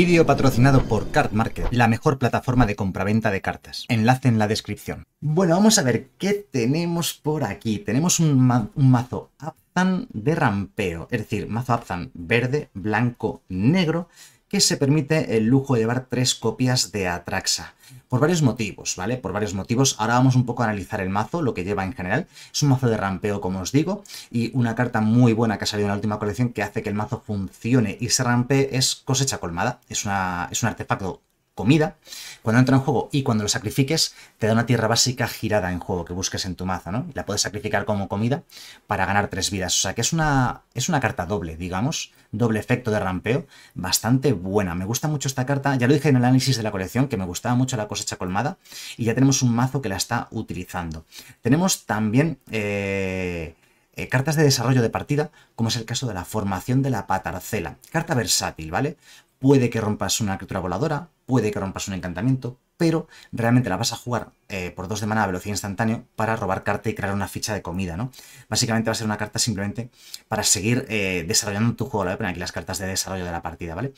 Vídeo patrocinado por Card Market, la mejor plataforma de compraventa de cartas. Enlace en la descripción. Bueno, vamos a ver qué tenemos por aquí. Tenemos un, un mazo Aptan de rampeo, es decir, mazo Aptan verde, blanco, negro, que se permite el lujo de llevar tres copias de Atraxa. Por varios motivos, ¿vale? Por varios motivos. Ahora vamos un poco a analizar el mazo, lo que lleva en general. Es un mazo de rampeo, como os digo, y una carta muy buena que ha salido en la última colección que hace que el mazo funcione y se rampe es cosecha colmada. Es, una, es un artefacto comida, cuando entra en juego y cuando lo sacrifiques, te da una tierra básica girada en juego que busques en tu mazo, ¿no? Y la puedes sacrificar como comida para ganar tres vidas. O sea que es una, es una carta doble, digamos, doble efecto de rampeo, bastante buena. Me gusta mucho esta carta, ya lo dije en el análisis de la colección, que me gustaba mucho la cosecha colmada, y ya tenemos un mazo que la está utilizando. Tenemos también... Eh, eh, cartas de desarrollo de partida, como es el caso de la formación de la patarcela. Carta versátil, ¿vale? Puede que rompas una criatura voladora, puede que rompas un encantamiento, pero realmente la vas a jugar eh, por dos de mana a velocidad instantánea para robar carta y crear una ficha de comida, ¿no? Básicamente va a ser una carta simplemente para seguir eh, desarrollando tu juego, ¿vale? Ponen aquí las cartas de desarrollo de la partida, ¿vale?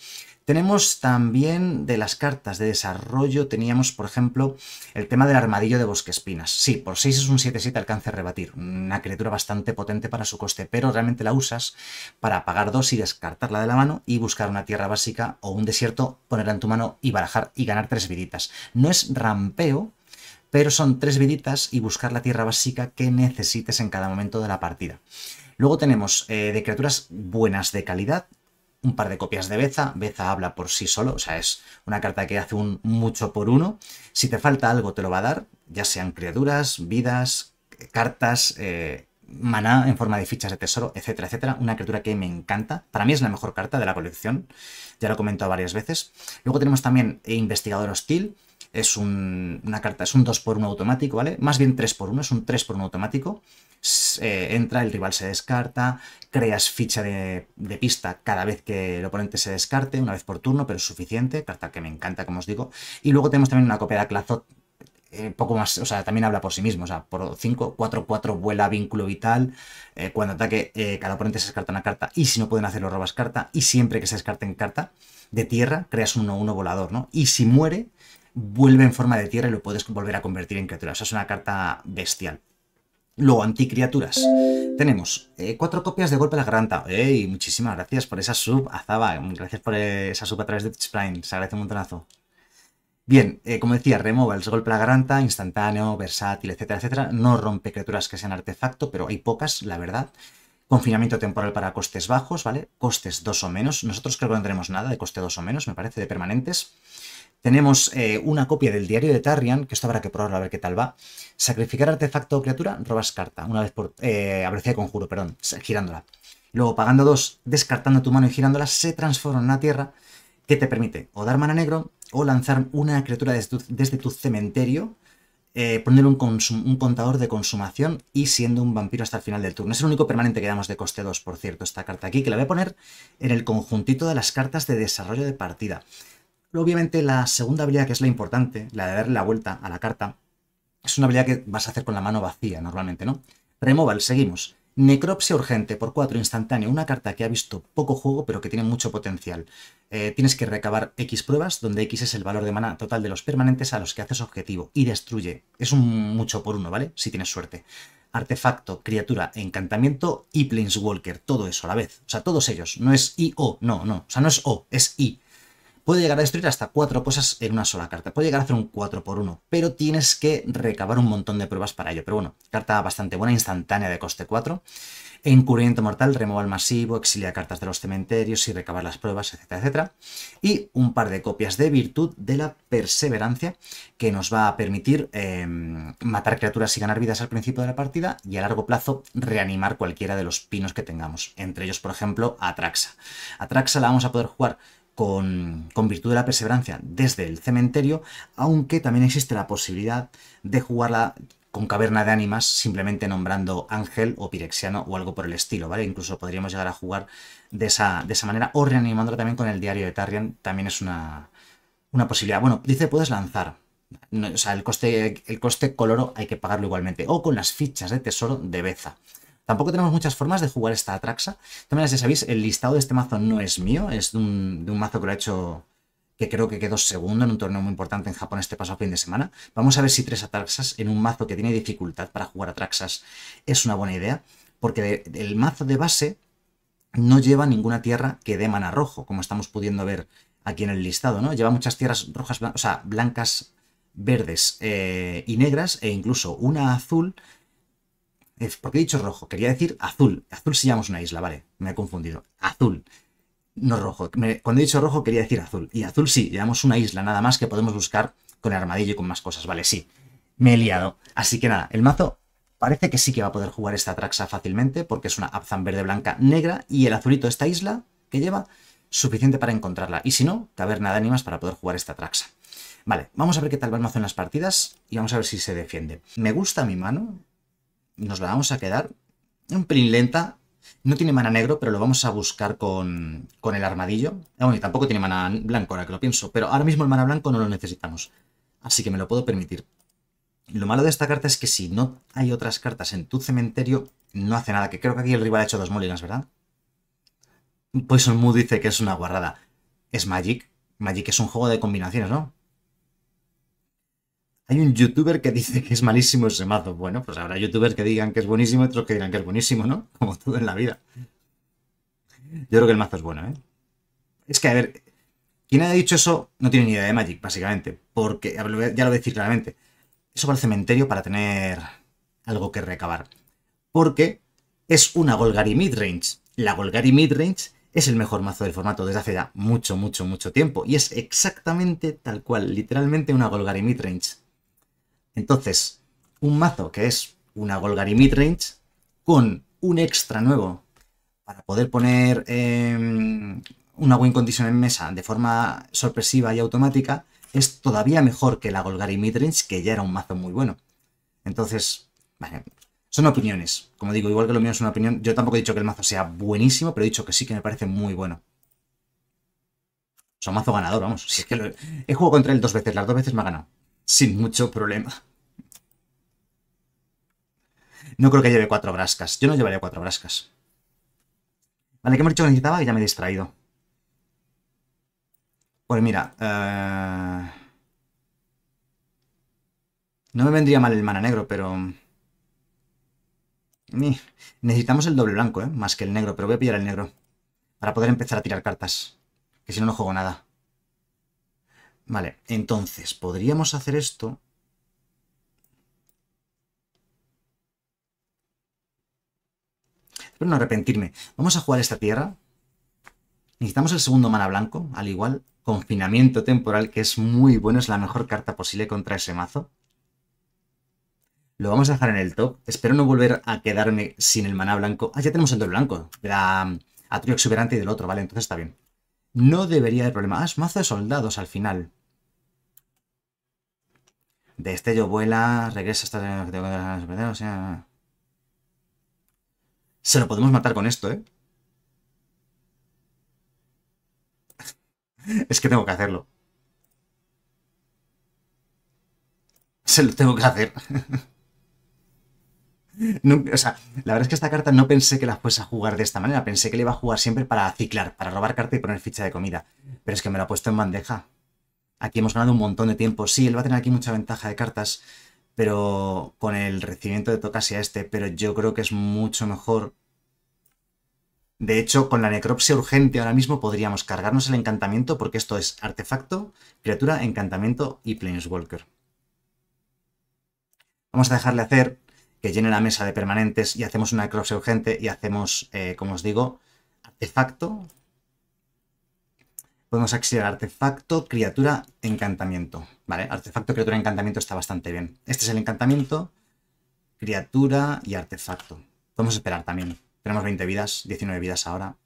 Tenemos también de las cartas de desarrollo, teníamos, por ejemplo, el tema del armadillo de bosque espinas. Sí, por 6 es un 7-7 alcance a rebatir, una criatura bastante potente para su coste, pero realmente la usas para pagar 2 y descartarla de la mano y buscar una tierra básica o un desierto, ponerla en tu mano y barajar y ganar tres viditas. No es rampeo, pero son tres viditas y buscar la tierra básica que necesites en cada momento de la partida. Luego tenemos eh, de criaturas buenas de calidad, un par de copias de Beza. Beza habla por sí solo, o sea, es una carta que hace un mucho por uno. Si te falta algo, te lo va a dar, ya sean criaturas, vidas, cartas, eh, maná en forma de fichas de tesoro, etcétera, etcétera. Una criatura que me encanta. Para mí es la mejor carta de la colección, ya lo he comentado varias veces. Luego tenemos también eh, Investigador Hostil, es un, una carta, es un 2x1 automático, ¿vale? Más bien 3x1, es un 3x1 automático. Eh, entra, el rival se descarta, creas ficha de, pista cada vez que el oponente se descarte, una vez por turno, pero es suficiente, carta que me encanta, como os digo. Y luego tenemos también una copia de Clazot, eh, poco más, o sea, también habla por sí mismo, o sea, por 5, 4, 4, vuela vínculo vital, eh, cuando ataque cada oponente se descarta una carta, y si no pueden hacerlo robas carta, y siempre que se descarten carta de tierra, creas un 1-1 volador, ¿no? Y si muere, vuelve en forma de tierra y lo puedes volver a convertir en criatura. O sea, es una carta bestial. Luego, anticriaturas. Tenemos eh, cuatro copias de golpe a la garganta. ¡Ey! Muchísimas gracias por esa sub, Azaba. Gracias por esa sub a través de Spline. Se agradece un montonazo. Bien, eh, como decía, el golpe a la garganta, instantáneo, versátil, etcétera, etcétera. No rompe criaturas que sean artefacto, pero hay pocas, la verdad. Confinamiento temporal para costes bajos, ¿vale? Costes 2 o menos. Nosotros creo que no tendremos nada de coste 2 o menos, me parece, de permanentes. Tenemos eh, una copia del diario de Tarrian, que esto habrá que probarlo a ver qué tal va. Sacrificar artefacto o criatura, robas carta, una vez por... Eh, de conjuro, perdón, girándola. Luego, pagando dos, descartando tu mano y girándola, se transforma en una tierra que te permite o dar mana negro o lanzar una criatura desde tu, cementerio, eh, poner un, contador de consumación y siendo un vampiro hasta el final del turno. Es el único permanente que damos de coste 2, por cierto, esta carta aquí, que la voy a poner en el conjuntito de las cartas de desarrollo de partida obviamente la segunda habilidad, que es la importante, la de darle la vuelta a la carta, es una habilidad que vas a hacer con la mano vacía normalmente, ¿no? Removal, seguimos. Necropsia urgente por 4 instantáneo, una carta que ha visto poco juego pero que tiene mucho potencial. Eh, tienes que recabar X pruebas, donde X es el valor de mana total de los permanentes a los que haces objetivo y destruye. Es un mucho por uno, ¿vale? Si tienes suerte. Artefacto, criatura, encantamiento y Planeswalker, todo eso a la vez. O sea, todos ellos. No es I-O, no, no. O sea, no es O, es I. Puede llegar a destruir hasta cuatro cosas en una sola carta. Puede llegar a hacer un 4 por 1 pero tienes que recabar un montón de pruebas para ello. Pero bueno, carta bastante buena, instantánea de coste 4. Encubrimiento mortal, removal masivo, exilia cartas de los cementerios y recabar las pruebas, etcétera, etcétera. Y un par de copias de virtud de la perseverancia que nos va a permitir em, matar criaturas y ganar vidas al principio de la partida y a largo plazo reanimar cualquiera de los pinos que tengamos. Entre ellos, por ejemplo, Atraxa. Atraxa la vamos a poder jugar con, virtud de la perseverancia desde el cementerio, aunque también existe la posibilidad de jugarla con caverna de ánimas simplemente nombrando ángel o pirexiano o algo por el estilo, ¿vale? Incluso podríamos llegar a jugar de esa, de esa manera o reanimándola también con el diario de Tarrian, también es una, posibilidad. Bueno, dice puedes lanzar, o sea, el coste, el coste coloro hay que pagarlo igualmente, o con las fichas de tesoro de Beza. Tampoco tenemos muchas formas de jugar esta Atraxa. También, si sabéis, el listado de este mazo no es mío, es de un, mazo que lo ha hecho que creo que quedó segundo en un torneo muy importante en Japón este pasado fin de semana. Vamos a ver si tres Atraxas en un mazo que tiene dificultad para jugar Atraxas es una buena idea, porque el mazo de base no lleva ninguna tierra que dé mana rojo, como estamos pudiendo ver aquí en el listado, ¿no? Lleva muchas tierras rojas, o sea, blancas, verdes eh, y negras, e incluso una azul ¿Por qué he dicho rojo? Quería decir azul. Azul sí llamamos una isla, vale. Me he confundido. Azul. No rojo. cuando he dicho rojo quería decir azul. Y azul sí, llevamos una isla nada más que podemos buscar con el armadillo y con más cosas, vale, sí. Me he liado. Así que nada, el mazo parece que sí que va a poder jugar esta Traxa fácilmente porque es una Abzan verde, blanca, negra y el azulito de esta isla que lleva suficiente para encontrarla. Y si no, taberna de ánimas para poder jugar esta Traxa. Vale, vamos a ver qué tal va el mazo en las partidas y vamos a ver si se defiende. Me gusta mi mano, nos la vamos a quedar un pelín lenta. No tiene mana negro, pero lo vamos a buscar con, con el armadillo. Ah, bueno, y tampoco tiene mana blanco, ahora que lo pienso. Pero ahora mismo el mana blanco no lo necesitamos. Así que me lo puedo permitir. Lo malo de esta carta es que si no hay otras cartas en tu cementerio, no hace nada. Que creo que aquí el rival ha hecho dos molinas, ¿verdad? pues el Mood dice que es una guarrada. Es Magic. Magic es un juego de combinaciones, ¿no? Hay un youtuber que dice que es malísimo ese mazo. Bueno, pues habrá youtubers que digan que es buenísimo y otros que dirán que es buenísimo, ¿no? Como todo en la vida. Yo creo que el mazo es bueno, ¿eh? Es que, a ver, quien haya dicho eso no tiene ni idea de Magic, básicamente. Porque, ya lo voy a decir claramente, eso va al cementerio para tener algo que recabar. Porque es una Golgari Midrange. La Golgari Midrange es el mejor mazo del formato desde hace ya mucho, mucho, mucho tiempo. Y es exactamente tal cual, literalmente una Golgari Midrange. Entonces, un mazo que es una Golgari Midrange con un extra nuevo para poder poner em, una win condition en mesa de forma sorpresiva y automática es todavía mejor que la Golgari Midrange, que ya era un mazo muy bueno. Entonces, son opiniones. Como digo, igual que lo mío es una opinión, yo tampoco he dicho que el mazo sea buenísimo, pero he dicho que sí que me parece muy bueno. Son mazo ganador, vamos. que he jugado contra él dos veces, las dos veces me ha ganado sin mucho problema. No creo que lleve cuatro brascas. Yo no llevaría cuatro brascas. Vale, que hemos dicho que necesitaba y ya me he distraído. Pues mira, eh, no me vendría mal el mana negro, pero... Mm, necesitamos el doble blanco, ¿eh? más que el negro, pero voy a pillar el negro. Para poder empezar a tirar cartas. Que si no, no juego nada. Vale, entonces podríamos hacer esto. Espero no arrepentirme. Vamos a jugar esta tierra. Necesitamos el segundo mana blanco, al igual. Confinamiento temporal, que es muy bueno, es la mejor carta posible contra ese mazo. Lo vamos a dejar en el top. Espero no volver a quedarme sin el mana blanco. Ah, ya tenemos el doble blanco. De la atrio exuberante y del otro, ¿vale? Entonces está bien. No debería haber problema. Ah, es mazo de soldados al final. Este yo vuela, regresa hasta... O sea... Se lo podemos matar con esto, ¿eh? es que tengo que hacerlo. Se lo tengo que hacer. o sea, la verdad es que esta carta no pensé que la fuese a jugar de esta manera. Pensé que le iba a jugar siempre para ciclar, para robar carta y poner ficha de comida. Pero es que me la ha puesto en bandeja. Aquí hemos ganado un montón de tiempo. Sí, él va a tener aquí mucha ventaja de cartas, pero con el recibimiento de Tokasi a este, pero yo creo que es mucho mejor. De hecho, con la necropsia urgente ahora mismo podríamos cargarnos el encantamiento, porque esto es artefacto, criatura, encantamiento y planeswalker. Vamos a dejarle hacer que llene la mesa de permanentes y hacemos una necropsia urgente y hacemos, eh, como os digo, artefacto, Podemos a artefacto, criatura, encantamiento. Vale, artefacto, criatura, encantamiento está bastante bien. Este es el encantamiento, criatura y artefacto. Podemos esperar también. Tenemos 20 vidas, 19 vidas ahora.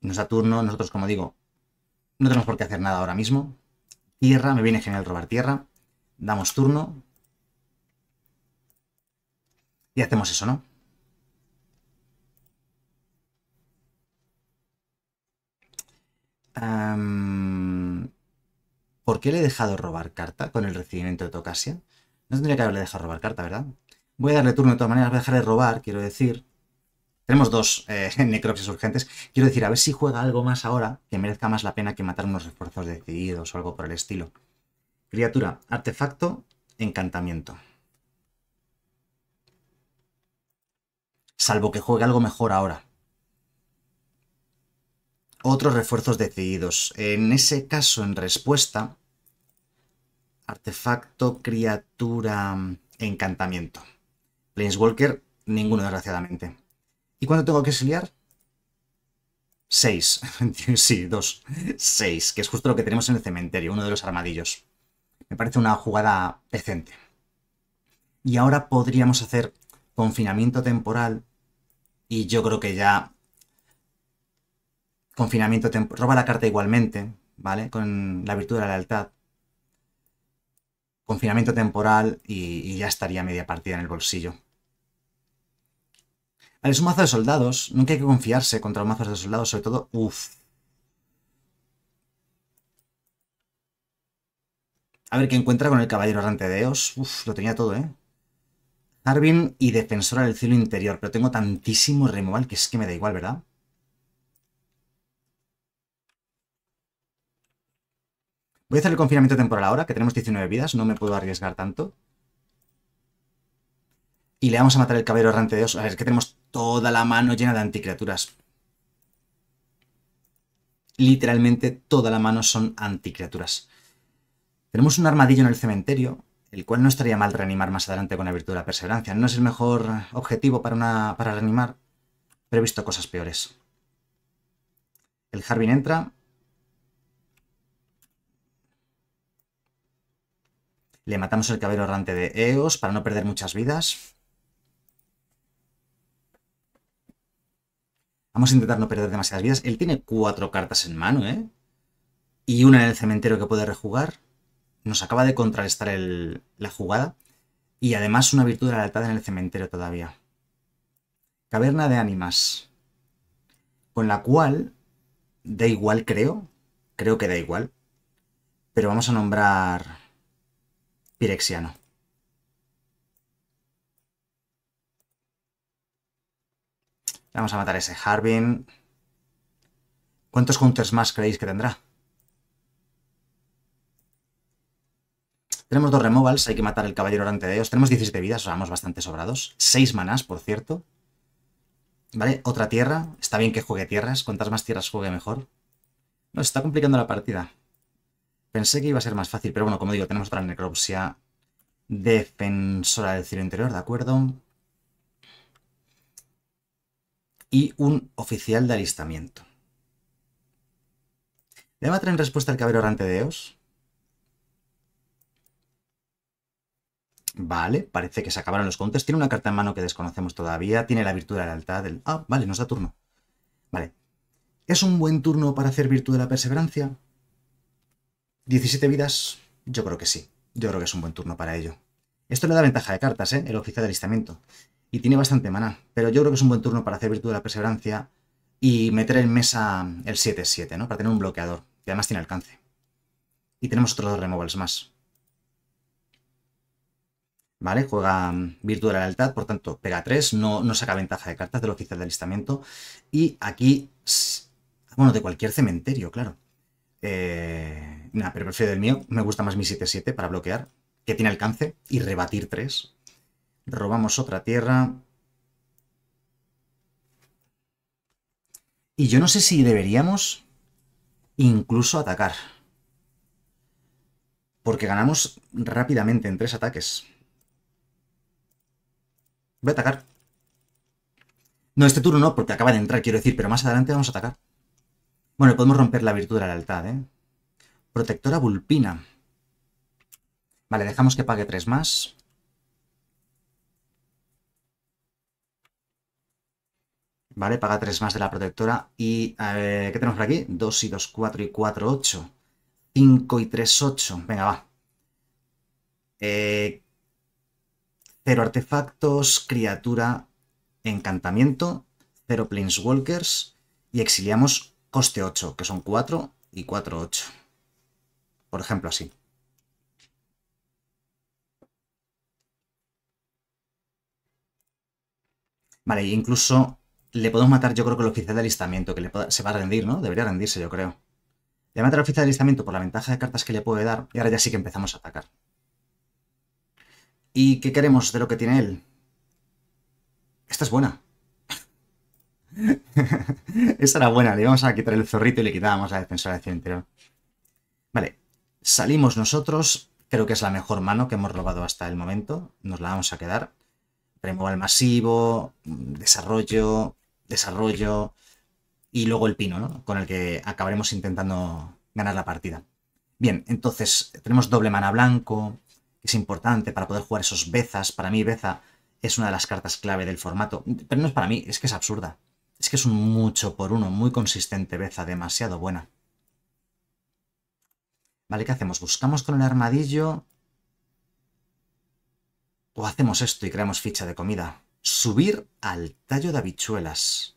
Nos da turno, nosotros como digo, no tenemos por qué hacer nada ahora mismo. Tierra, me viene genial robar tierra. Damos turno. Y hacemos eso, ¿no? ¿Por qué le he dejado robar carta con el recibimiento de Tocasia? No tendría que haberle dejado robar carta, ¿verdad? Voy a darle turno de todas maneras, voy a dejar de robar, quiero decir. Tenemos dos eh, necropsis urgentes. Quiero decir, a ver si juega algo más ahora que merezca más la pena que matar unos refuerzos decididos o algo por el estilo. Criatura, artefacto, encantamiento. Salvo que juegue algo mejor ahora otros refuerzos decididos. En ese caso, en respuesta, artefacto, criatura, encantamiento. Planeswalker, ninguno, desgraciadamente. ¿Y cuánto tengo que exiliar? Seis. sí, dos. Seis, que es justo lo que tenemos en el cementerio, uno de los armadillos. Me parece una jugada decente. Y ahora podríamos hacer confinamiento temporal y yo creo que ya Confinamiento temporal. Roba la carta igualmente, ¿vale? Con la virtud de la lealtad. Confinamiento temporal y, ya estaría media partida en el bolsillo. Vale, es un mazo de soldados. Nunca hay que confiarse contra los mazos de soldados, sobre todo... uff. A ver qué encuentra con el caballero errante de Eos. Uf, lo tenía todo, ¿eh? Harbin y defensora del cielo interior. Pero tengo tantísimo removal que es que me da igual, ¿verdad? Voy a hacer el confinamiento temporal ahora, que tenemos 19 vidas, no me puedo arriesgar tanto. Y le vamos a matar el caballero errante de Dios. A ver, es que tenemos toda la mano llena de anticriaturas. Literalmente toda la mano son anticriaturas. Tenemos un armadillo en el cementerio, el cual no estaría mal reanimar más adelante con la virtud de la perseverancia. No es el mejor objetivo para, una, para reanimar, pero he visto cosas peores. El jarvin entra, Le matamos el cabello errante de Eos para no perder muchas vidas. Vamos a intentar no perder demasiadas vidas. Él tiene cuatro cartas en mano, ¿eh? Y una en el cementerio que puede rejugar. Nos acaba de contrarrestar la jugada. Y además una virtud de la en el cementerio todavía. Caverna de ánimas. Con la cual, da igual creo, creo que da igual. Pero vamos a nombrar pirexiano. Vamos a matar ese Harbin. ¿Cuántos hunters más creéis que tendrá? Tenemos dos removals, hay que matar el caballero orante de ellos. Tenemos 17 vidas, o bastante sobrados. 6 manás, por cierto. Vale, otra tierra. Está bien que juegue tierras. Cuantas más tierras juegue, mejor. Nos está complicando la partida. Pensé que iba a ser más fácil, pero bueno, como digo, tenemos otra necropsia defensora del cielo interior, ¿de acuerdo? Y un oficial de alistamiento. ¿Le va a traer respuesta al Cabrero Rante de Eos? Vale, parece que se acabaron los contes. Tiene una carta en mano que desconocemos todavía. Tiene la virtud de la lealtad. Del... Ah, vale, nos da turno. Vale. ¿Es un buen turno para hacer virtud de la perseverancia? 17 vidas, yo creo que sí. Yo creo que es un buen turno para ello. Esto le da ventaja de cartas, ¿eh? El oficial de alistamiento. Y tiene bastante maná, pero yo creo que es un buen turno para hacer virtud de la perseverancia y meter en mesa el 7-7, ¿no? Para tener un bloqueador, que además tiene alcance. Y tenemos otros dos removals más. ¿Vale? Juega mm, Virtud de la Lealtad, por tanto, pega 3, no, no saca ventaja de cartas del oficial de alistamiento. Y aquí, bueno, de cualquier cementerio, claro. Eh, Nada, pero prefiero el mío. Me gusta más mi 7-7 para bloquear, que tiene alcance, y rebatir 3. Robamos otra tierra. Y yo no sé si deberíamos incluso atacar. Porque ganamos rápidamente en tres ataques. Voy a atacar. No, este turno no, porque acaba de entrar, quiero decir, pero más adelante vamos a atacar. Bueno, podemos romper la virtud de la lealtad, ¿eh? Protectora vulpina. Vale, dejamos que pague 3 más. Vale, paga 3 más de la protectora. Y, ¿qué tenemos por aquí? 2 y 2, 4 y 4, 8. 5 y 3, 8. Venga, va. Eh, cero artefactos, criatura, encantamiento, cero planeswalkers y exiliamos coste 8, que son 4 y 4, 8. Por ejemplo, así. Vale, incluso le podemos matar, yo creo que el oficial de alistamiento, que le se va a rendir, ¿no? Debería rendirse, yo creo. Le matar al oficial de alistamiento por la ventaja de cartas que le puede dar, y ahora ya sí que empezamos a atacar. ¿Y qué queremos de lo que tiene él? Esta es buena. Esta era buena, le íbamos a quitar el zorrito y le quitábamos la defensora de interior. Vale, Salimos nosotros, creo que es la mejor mano que hemos robado hasta el momento, nos la vamos a quedar. Removal masivo, desarrollo, desarrollo y luego el pino, ¿no? Con el que acabaremos intentando ganar la partida. Bien, entonces tenemos doble mana blanco, que es importante para poder jugar esos Bezas. Para mí Beza es una de las cartas clave del formato, pero no es para mí, es que es absurda. Es que es un mucho por uno, muy consistente Beza, demasiado buena. Vale, ¿qué hacemos? ¿Buscamos con el armadillo? ¿O hacemos esto y creamos ficha de comida? Subir al tallo de habichuelas.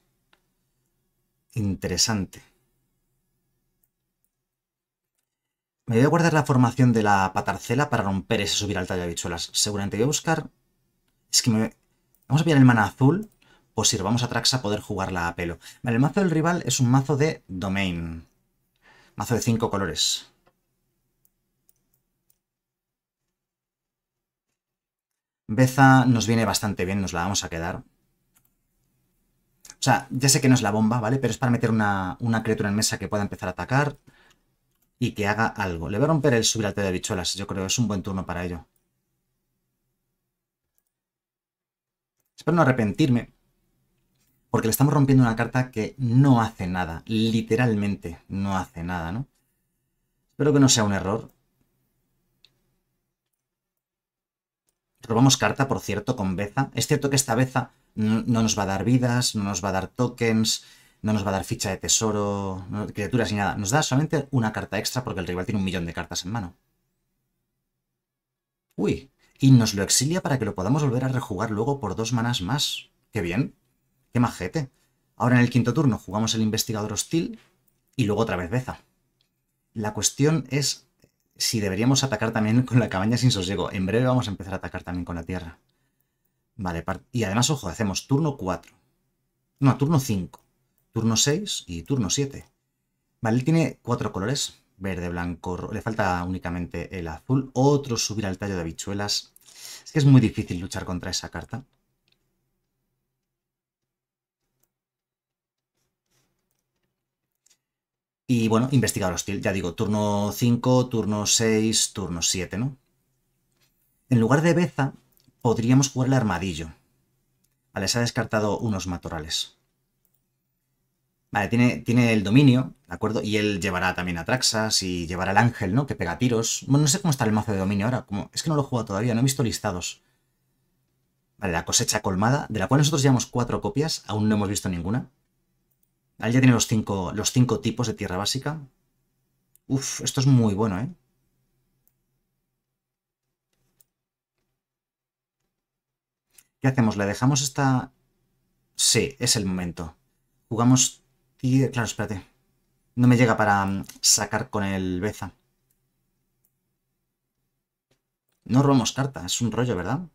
Interesante. Me voy a guardar la formación de la patarcela para romper ese subir al tallo de habichuelas. Seguramente voy a buscar... Es que me... Vamos a pillar el mana azul o vamos a Traxa a poder jugarla a pelo. Vale, el mazo del rival es un mazo de Domain. Mazo de cinco colores. Beza nos viene bastante bien, nos la vamos a quedar. O sea, ya sé que no es la bomba, ¿vale? Pero es para meter una, criatura en mesa que pueda empezar a atacar y que haga algo. Le voy a romper el subirate de bicholas, yo creo. que Es un buen turno para ello. Espero no arrepentirme, porque le estamos rompiendo una carta que no hace nada, literalmente no hace nada, ¿no? Espero que no sea un error. Robamos carta, por cierto, con Beza. Es cierto que esta Beza no, nos va a dar vidas, no nos va a dar tokens, no nos va a dar ficha de tesoro, criaturas ni nada. Nos da solamente una carta extra porque el rival tiene un millón de cartas en mano. Uy, y nos lo exilia para que lo podamos volver a rejugar luego por dos manas más. ¡Qué bien! ¡Qué majete! Ahora en el quinto turno jugamos el investigador hostil y luego otra vez Beza. La cuestión es si deberíamos atacar también con la cabaña sin sosiego. En breve vamos a empezar a atacar también con la tierra. Vale, y además, ojo, hacemos turno 4. No, turno 5. Turno 6 y turno 7. Vale, él tiene cuatro colores. Verde, blanco, rojo. le falta únicamente el azul. Otro subir al tallo de habichuelas. Es que es muy difícil luchar contra esa carta. Y bueno, investigar hostil, ya digo, turno 5, turno 6, turno 7, ¿no? En lugar de Beza, podríamos jugar el armadillo. Vale, se ha descartado unos matorrales. Vale, tiene, tiene, el dominio, ¿de acuerdo? Y él llevará también a Traxas y llevará al ángel, ¿no? Que pega tiros. Bueno, no sé cómo está el mazo de dominio ahora. Como... Es que no lo he jugado todavía, no he visto listados. Vale, la cosecha colmada, de la cual nosotros llevamos cuatro copias, aún no hemos visto ninguna. Ahí ya tiene los cinco, los cinco tipos de tierra básica. Uf, esto es muy bueno, ¿eh? ¿Qué hacemos? ¿Le dejamos esta...? Sí, es el momento. Jugamos... Claro, espérate. No me llega para mm, sacar con el Beza. No robamos carta, es un rollo, ¿verdad?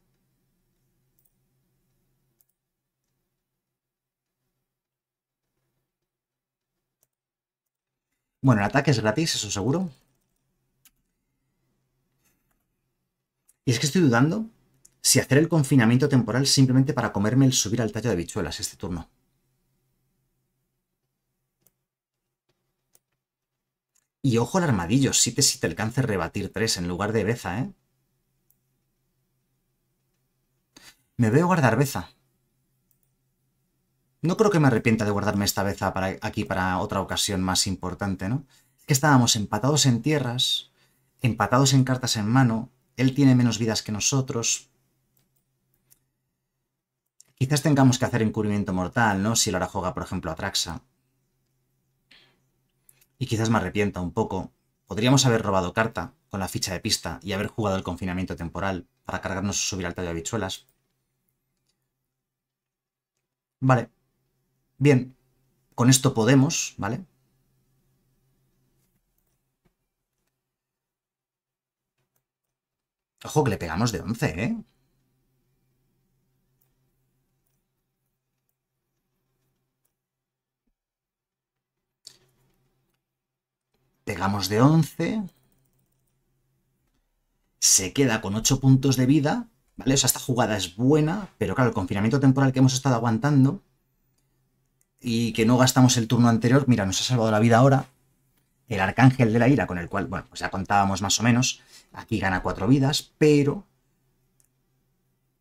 Bueno, el ataque es gratis, eso seguro. Y es que estoy dudando si hacer el confinamiento temporal simplemente para comerme el subir al tallo de bichuelas este turno. Y ojo al armadillo, te si te alcance rebatir 3 en lugar de Beza, ¿eh? Me veo guardar Beza. No creo que me arrepienta de guardarme esta vez aquí para otra ocasión más importante, ¿no? Que estábamos empatados en tierras, empatados en cartas en mano, él tiene menos vidas que nosotros. Quizás tengamos que hacer encubrimiento mortal, ¿no? Si Lara juega, por ejemplo, a Traxa. Y quizás me arrepienta un poco. Podríamos haber robado carta con la ficha de pista y haber jugado el confinamiento temporal para cargarnos o subir al tallo de habichuelas. Vale, Bien, con esto podemos, ¿vale? Ojo que le pegamos de 11, ¿eh? Pegamos de 11. Se queda con 8 puntos de vida, ¿vale? O sea, esta jugada es buena, pero claro, el confinamiento temporal que hemos estado aguantando y que no gastamos el turno anterior, mira, nos ha salvado la vida ahora. El Arcángel de la Ira, con el cual, bueno, pues ya contábamos más o menos, aquí gana cuatro vidas, pero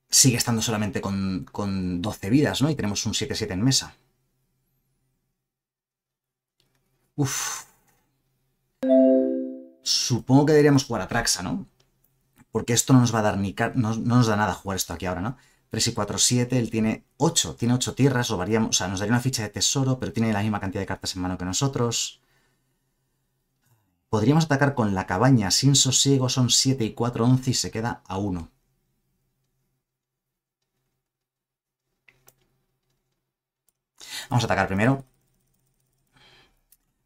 sigue estando solamente con, con 12 vidas, ¿no? Y tenemos un 7-7 en mesa. Uf. Supongo que deberíamos jugar a Traxa, ¿no? Porque esto no nos va a dar ni... No, no nos da nada jugar esto aquí ahora, ¿no? 3 y 4, 7, él tiene 8, tiene 8 tierras, o sea, nos daría una ficha de tesoro, pero tiene la misma cantidad de cartas en mano que nosotros. Podríamos atacar con la cabaña sin sosiego, son 7 y 4, 11 y se queda a 1. Vamos a atacar primero,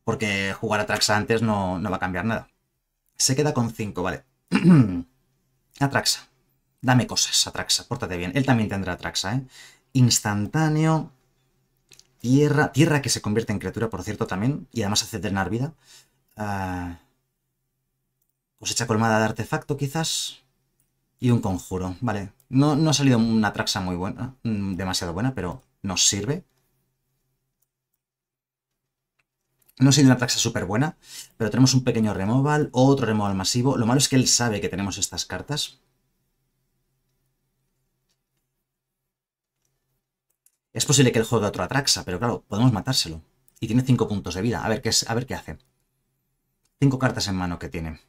porque jugar a Traxa antes no, no va a cambiar nada. Se queda con 5, vale. Atraxa. Dame cosas, Atraxa, pórtate bien. Él también tendrá Atraxa, ¿eh? Instantáneo. Tierra. Tierra que se convierte en criatura, por cierto, también. Y además hace drenar vida. cosecha ah, pues colmada de artefacto, quizás. Y un conjuro. Vale. No, no ha salido una traxa muy buena. Mm, demasiado buena, pero nos sirve. No ha sido una Atraxa súper buena, pero tenemos un pequeño removal, otro removal masivo. Lo malo es que él sabe que tenemos estas cartas. Es posible que juego de otro Atraxa, pero claro, podemos matárselo. Y tiene 5 puntos de vida. A ver qué, es, a ver qué hace. 5 cartas en mano que tiene.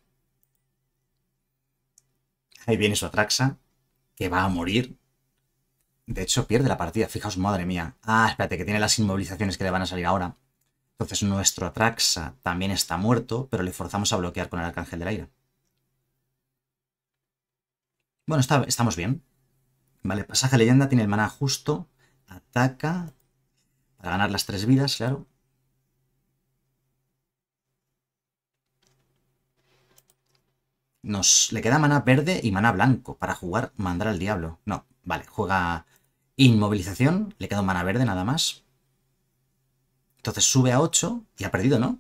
Ahí viene su Atraxa, que va a morir. De hecho, pierde la partida. Fijaos, madre mía. Ah, espérate, que tiene las inmovilizaciones que le van a salir ahora. Entonces nuestro Atraxa también está muerto, pero le forzamos a bloquear con el Arcángel del Aire. Bueno, estamos bien. Vale, pasaje leyenda tiene el mana justo Ataca. Para ganar las tres vidas, claro. Nos le queda mana verde y mana blanco para jugar mandar al diablo. No, vale, juega inmovilización, le queda mana verde nada más. Entonces sube a 8 y ha perdido, ¿no?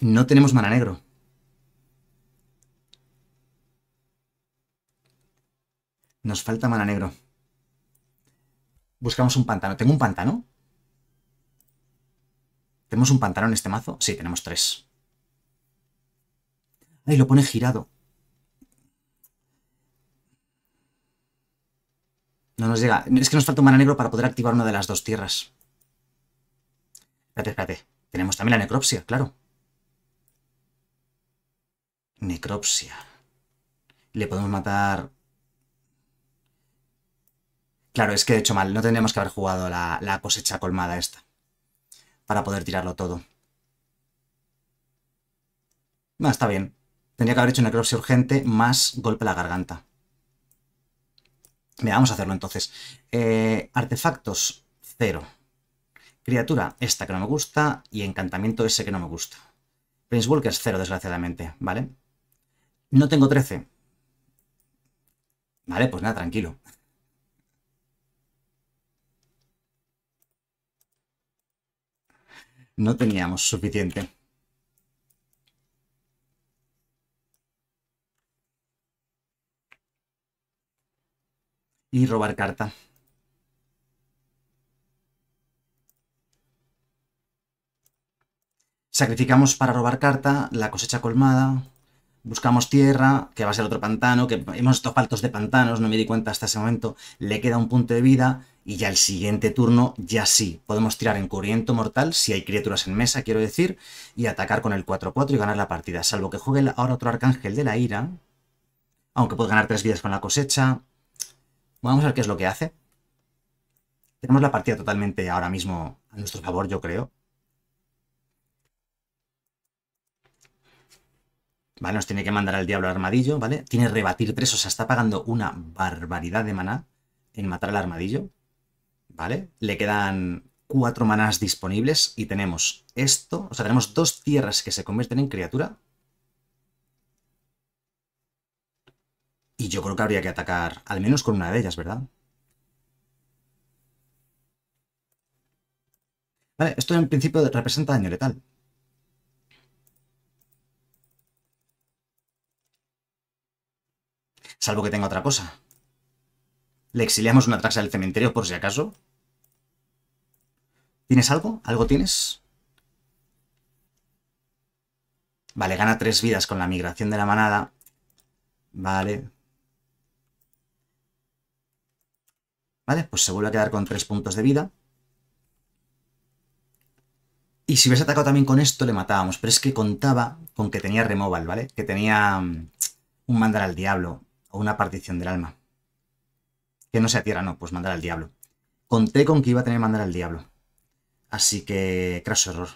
No tenemos mana negro. Nos falta mana negro. Buscamos un pantano. ¿Tengo un pantano? ¿Tenemos un pantano en este mazo? Sí, tenemos tres. Ay, lo pone girado. No nos llega. Es que nos falta un mana negro para poder activar una de las dos tierras. Espérate, espérate. Tenemos también la necropsia, claro. Necropsia. Le podemos matar Claro, es que he hecho mal. No tendríamos que haber jugado la, cosecha colmada esta. Para poder tirarlo todo. No, está bien. Tendría que haber hecho una necropsia urgente más golpe a la garganta. vamos a hacerlo entonces. Eh, artefactos, cero. Criatura, esta que no me gusta. Y encantamiento, ese que no me gusta. Prince Walker, cero, desgraciadamente, ¿vale? No tengo 13. Vale, pues nada, tranquilo. no teníamos suficiente. Y robar carta. Sacrificamos para robar carta la cosecha colmada buscamos tierra, que va a ser otro pantano, que hemos estos faltos de pantanos, no me di cuenta hasta ese momento, le queda un punto de vida y ya el siguiente turno ya sí, podemos tirar en corriente mortal si hay criaturas en mesa, quiero decir, y atacar con el 4-4 y ganar la partida, salvo que juegue ahora otro arcángel de la ira, aunque puede ganar tres vidas con la cosecha. Vamos a ver qué es lo que hace. Tenemos la partida totalmente ahora mismo a nuestro favor, yo creo. ¿vale? Nos tiene que mandar al diablo al armadillo, ¿vale? Tiene rebatir tres, o sea, está pagando una barbaridad de maná en matar al armadillo, ¿vale? Le quedan cuatro manás disponibles y tenemos esto, o sea, tenemos dos tierras que se convierten en criatura. Y yo creo que habría que atacar al menos con una de ellas, ¿verdad? Vale, esto en principio representa daño letal. Salvo que tenga otra cosa. ¿Le exiliamos una traxa del cementerio por si acaso? ¿Tienes algo? ¿Algo tienes? Vale, gana tres vidas con la migración de la manada. Vale. Vale, pues se vuelve a quedar con tres puntos de vida. Y si hubiese atacado también con esto, le matábamos. Pero es que contaba con que tenía removal, ¿vale? Que tenía mm, un mandar al diablo o una partición del alma. Que no sea tierra, no, pues mandar al diablo. Conté con que iba a tener que mandar al diablo. Así que, craso error.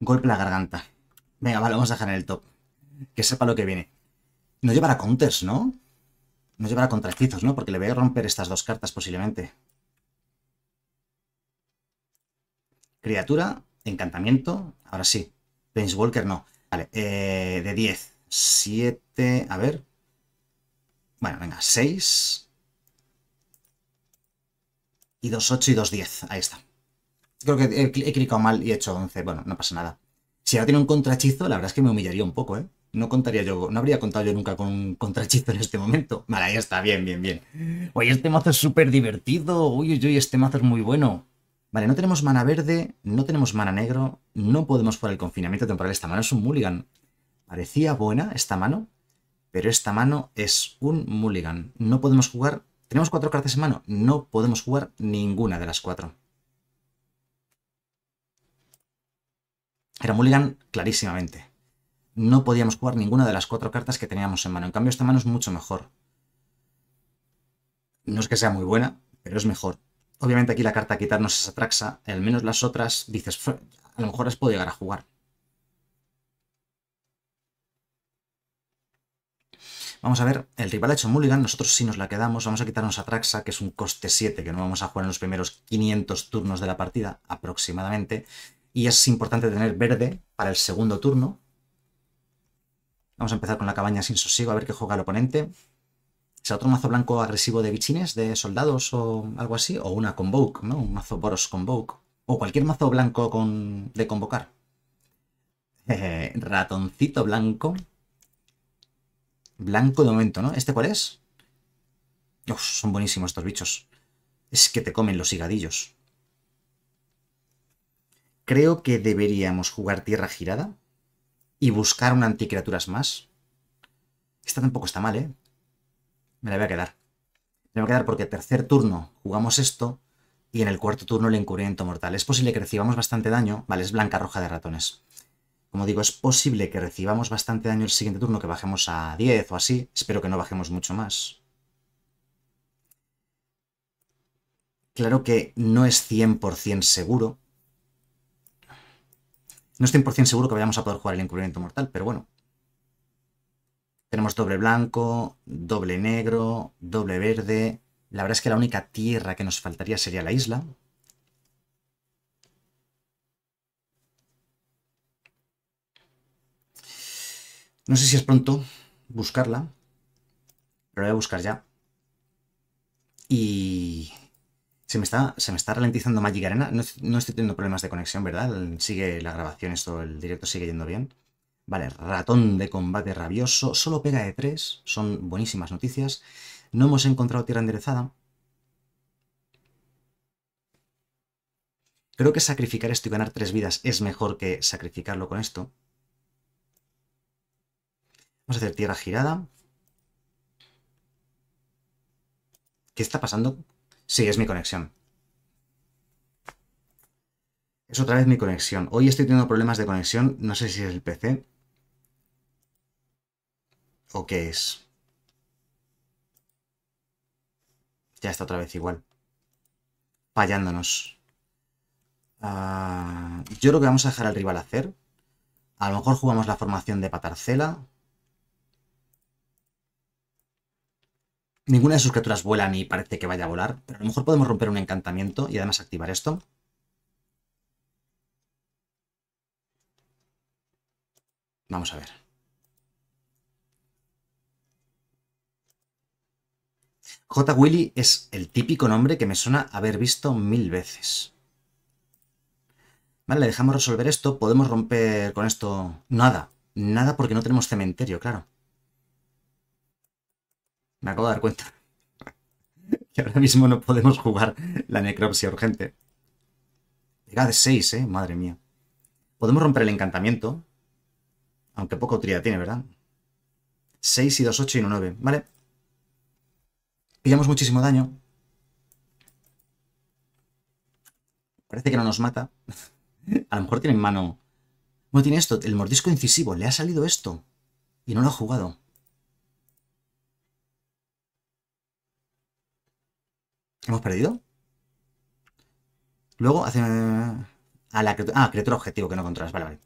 Golpe la garganta. Venga, vale, vamos a dejar en el top. Que sepa lo que viene. No llevará counters, ¿no? No llevará contrahechizos, ¿no? Porque le voy a romper estas dos cartas posiblemente. Criatura, encantamiento, ahora sí. Planeswalker no. Vale, eh, de 10. 7, a ver. Bueno, venga, 6. Y 2, 8 y 2, 10. Ahí está. Creo que he, he clicado mal y he hecho 11. Bueno, no pasa nada. Si ahora tiene un contrahechizo, la verdad es que me humillaría un poco, ¿eh? No contaría yo, no habría contado yo nunca con un contrahechizo en este momento. Vale, ahí está, bien, bien, bien. Oye, este mazo es súper divertido. Uy, uy, uy, este mazo es muy bueno. Vale, no tenemos mana verde, no tenemos mana negro, no podemos jugar el confinamiento temporal. Esta mano es un mulligan. Parecía buena esta mano, pero esta mano es un mulligan. No podemos jugar... Tenemos cuatro cartas en mano, no podemos jugar ninguna de las cuatro. Era mulligan clarísimamente. No podíamos jugar ninguna de las cuatro cartas que teníamos en mano. En cambio, esta mano es mucho mejor. No es que sea muy buena, pero es mejor. Obviamente aquí la carta quitarnos es Atraxa, al menos las otras, dices, a lo mejor las puedo llegar a jugar. Vamos a ver, el rival ha hecho mulligan, nosotros sí nos la quedamos, vamos a quitarnos a Traxa, que es un coste 7, que no vamos a jugar en los primeros 500 turnos de la partida, aproximadamente, y es importante tener verde para el segundo turno. Vamos a empezar con la cabaña sin sosiego, a ver qué juega el oponente sea, otro mazo blanco agresivo de bichines, de soldados o algo así? O una Convoke, ¿no? Un mazo Boros Convoke. O cualquier mazo blanco de convocar. ratoncito blanco. Blanco de momento, ¿no? ¿Este cuál es? Uf, son buenísimos estos bichos. Es que te comen los higadillos. Creo que deberíamos jugar tierra girada y buscar una anticriaturas más. Esta tampoco está mal, ¿eh? Me la voy a quedar. Me la voy a quedar porque tercer turno jugamos esto y en el cuarto turno el encubrimiento mortal. Es posible que recibamos bastante daño. Vale, es blanca roja de ratones. Como digo, es posible que recibamos bastante daño el siguiente turno, que bajemos a 10 o así. Espero que no bajemos mucho más. Claro que no es 100% seguro. No es 100% seguro que vayamos a poder jugar el encubrimiento mortal, pero bueno. Tenemos doble blanco, doble negro, doble verde. La verdad es que la única tierra que nos faltaría sería la isla. No sé si es pronto buscarla. Pero la voy a buscar ya. Y... Se me está, se me está ralentizando Magic Arena. No, no estoy teniendo problemas de conexión, ¿verdad? Sigue la grabación, esto, el directo sigue yendo bien. Vale, ratón de combate rabioso, solo pega de tres. son buenísimas noticias. No hemos encontrado tierra enderezada. Creo que sacrificar esto y ganar tres vidas es mejor que sacrificarlo con esto. Vamos a hacer tierra girada. ¿Qué está pasando? Sí, es mi conexión. Es otra vez mi conexión. Hoy estoy teniendo problemas de conexión, no sé si es el PC, ¿O qué es? Ya está otra vez igual. Fallándonos. Ah, yo creo que vamos a dejar al rival hacer. A lo mejor jugamos la formación de Patarcela. Ninguna de sus criaturas vuela ni parece que vaya a volar, pero a lo mejor podemos romper un encantamiento y además activar esto. Vamos a ver. J. Willy es el típico nombre que me suena haber visto mil veces. Vale, le dejamos resolver esto. Podemos romper con esto nada. Nada porque no tenemos cementerio, claro. Me acabo de dar cuenta. que ahora mismo no podemos jugar la necropsia urgente. Llega de 6, ¿eh? Madre mía. Podemos romper el encantamiento. Aunque poco utilidad tiene, ¿verdad? 6 y 2, 8 y 1, 9. Vale. Pillamos muchísimo daño. Parece que no nos mata. A lo mejor tiene en mano... No tiene esto, el mordisco incisivo. Le ha salido esto. Y no lo ha jugado. ¿Hemos perdido? Luego hace... Eh, a la criatura... Ah, criatura objetivo que no controlas. Vale, vale.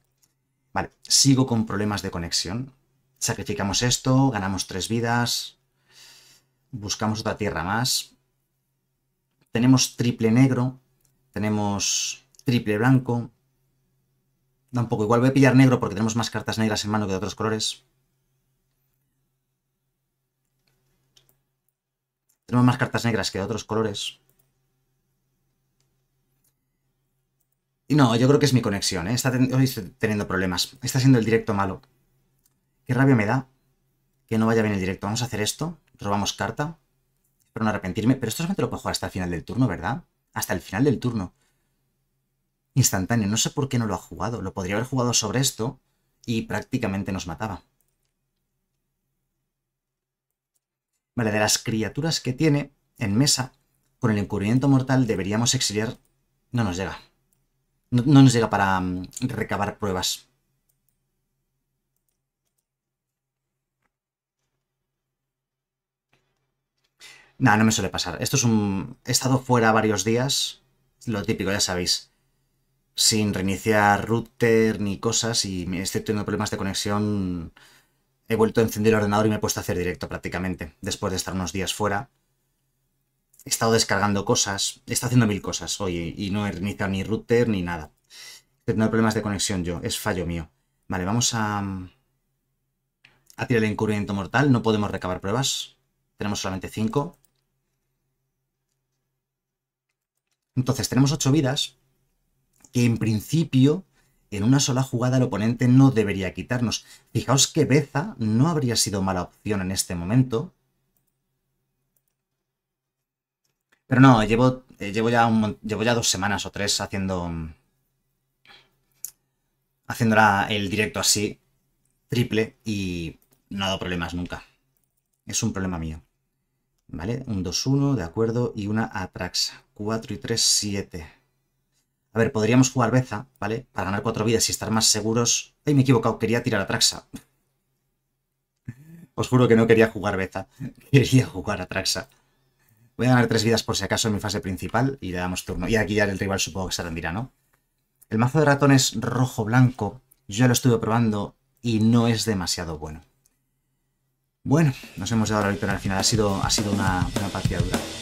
Vale, sigo con problemas de conexión. Sacrificamos esto, ganamos tres vidas buscamos otra tierra más. Tenemos triple negro, tenemos triple blanco. Da un poco igual, voy a pillar negro porque tenemos más cartas negras en mano que de otros colores. Tenemos más cartas negras que de otros colores. Y no, yo creo que es mi conexión, ¿eh? Está teniendo problemas. Está siendo el directo malo. Qué rabia me da que no vaya bien el directo. Vamos a hacer esto. Robamos carta. pero no arrepentirme. Pero esto solamente lo puedo jugar hasta el final del turno, ¿verdad? Hasta el final del turno. Instantáneo. No sé por qué no lo ha jugado. Lo podría haber jugado sobre esto y prácticamente nos mataba. Vale, de las criaturas que tiene en mesa, con el encubrimiento mortal deberíamos exiliar... No nos llega. No, nos llega para mm, recabar pruebas. No, no me suele pasar. Esto es un... He estado fuera varios días, lo típico, ya sabéis. Sin reiniciar router ni cosas y estoy teniendo problemas de conexión. He vuelto a encender el ordenador y me he puesto a hacer directo prácticamente, después de estar unos días fuera. He estado descargando cosas, he estado haciendo mil cosas oye y no he reiniciado ni router ni nada. Estoy teniendo problemas de conexión yo, es fallo mío. Vale, vamos a... a tirar el encubrimiento mortal, no podemos recabar pruebas. Tenemos solamente 5. Entonces tenemos 8 vidas que en principio en una sola jugada el oponente no debería quitarnos. Fijaos que Beza no habría sido mala opción en este momento. Pero no, llevo, eh, llevo, ya, llevo ya dos semanas o tres haciendo, haciendo el directo así, triple, y no ha dado problemas nunca. Es un problema mío. ¿Vale? Un 2-1, de acuerdo, y una Atraxa. 4 y 3, 7. A ver, podríamos jugar Beza, ¿vale? Para ganar 4 vidas y estar más seguros. Ay, me he equivocado, quería tirar a Traxa. Os juro que no quería jugar Beza. Quería jugar a Traxa. Voy a ganar 3 vidas por si acaso en mi fase principal y le damos turno. Y aquí ya el rival supongo que se rendirá, ¿no? El mazo de ratones rojo-blanco, yo ya lo estuve probando y no es demasiado bueno. Bueno, nos hemos dado la victoria al final. Ha sido, ha sido una partida dura.